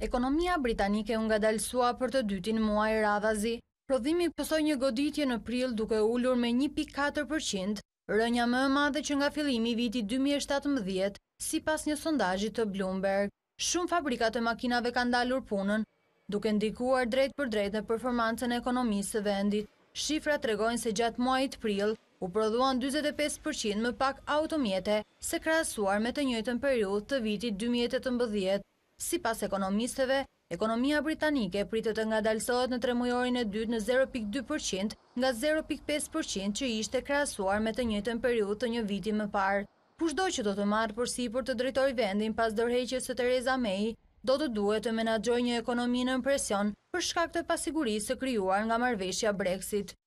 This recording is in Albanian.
Ekonomia britanike unë gadalësua për të dytin muaj radhazi. Prodhimi pësoj një goditje në prill duke ullur me 1.4%, rënja më madhe që nga filimi viti 2017, si pas një sondajit të Bloomberg. Shumë fabrikat e makinave ka ndalur punën, duke ndikuar drejt për drejt në performancën e ekonomisë të vendit. Shifra tregojnë se gjatë muajit prill, u prodhuan 25% më pak automjete se krasuar me të njëtën periud të vitit 2018. Si pas ekonomisteve, ekonomia britanike pritët të nga dalësot në tremujorin mujorin e dytë në 0.2% nga 0.5% që ishte krasuar me të njëtën periut të një viti më parë. Pushdo që do të marë përsi për të drejtoj vendin pas dërheqje së Tereza May, do të duhet të menagjoj një ekonomi në impresion për shkak të pasigurisë të kryuar nga marveshja Brexit.